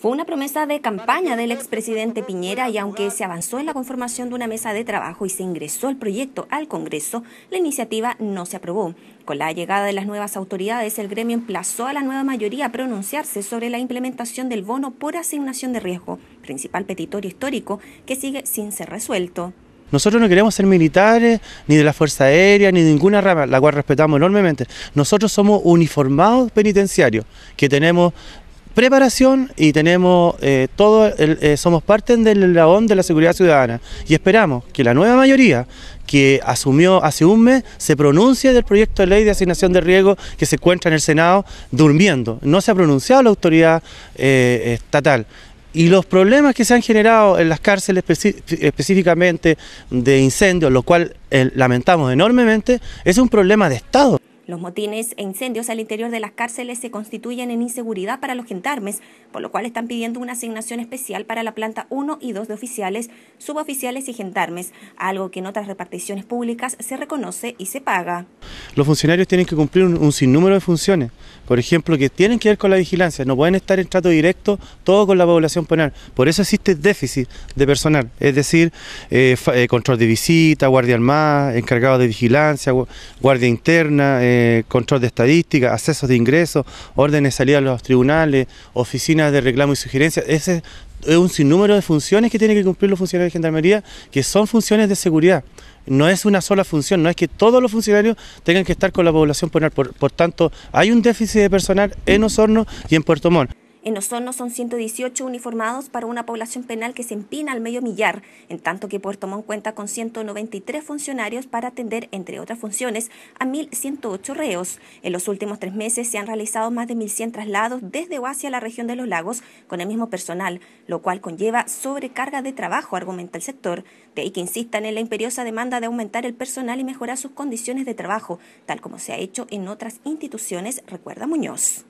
Fue una promesa de campaña del expresidente Piñera y aunque se avanzó en la conformación de una mesa de trabajo y se ingresó el proyecto al Congreso, la iniciativa no se aprobó. Con la llegada de las nuevas autoridades, el gremio emplazó a la nueva mayoría a pronunciarse sobre la implementación del bono por asignación de riesgo, principal petitorio histórico que sigue sin ser resuelto. Nosotros no queremos ser militares, ni de la Fuerza Aérea, ni de ninguna rama, la cual respetamos enormemente. Nosotros somos uniformados penitenciarios, que tenemos preparación y tenemos eh, todo, eh, somos parte del labón de la seguridad ciudadana y esperamos que la nueva mayoría que asumió hace un mes se pronuncie del proyecto de ley de asignación de riego que se encuentra en el Senado durmiendo. No se ha pronunciado la autoridad eh, estatal. Y los problemas que se han generado en las cárceles específicamente de incendios, lo cual lamentamos enormemente, es un problema de Estado. Los motines e incendios al interior de las cárceles se constituyen en inseguridad para los gendarmes, por lo cual están pidiendo una asignación especial para la planta 1 y 2 de oficiales, suboficiales y gendarmes, algo que en otras reparticiones públicas se reconoce y se paga. Los funcionarios tienen que cumplir un, sinnúmero de funciones, por ejemplo, que tienen que ver con la vigilancia, no pueden estar en trato directo todo con la población penal, por eso existe déficit de personal, es decir, eh, eh, control de visita, guardia armada, encargado de vigilancia, guardia interna, eh, eh, control de estadísticas, accesos de ingresos, órdenes de salida a los tribunales, oficinas de reclamo y sugerencias. Ese es un sinnúmero de funciones que tienen que cumplir los funcionarios de Gendarmería, que son funciones de seguridad. No es una sola función, no es que todos los funcionarios tengan que estar con la población penal. Por, por tanto, hay un déficit de personal en Osorno y en Puerto Montt. En Osorno son 118 uniformados para una población penal que se empina al medio millar, en tanto que Puerto Montt cuenta con 193 funcionarios para atender, entre otras funciones, a 1.108 reos. En los últimos tres meses se han realizado más de 1.100 traslados desde o hacia la región de los lagos con el mismo personal, lo cual conlleva sobrecarga de trabajo, argumenta el sector. De ahí que insistan en la imperiosa demanda de aumentar el personal y mejorar sus condiciones de trabajo, tal como se ha hecho en otras instituciones, recuerda Muñoz.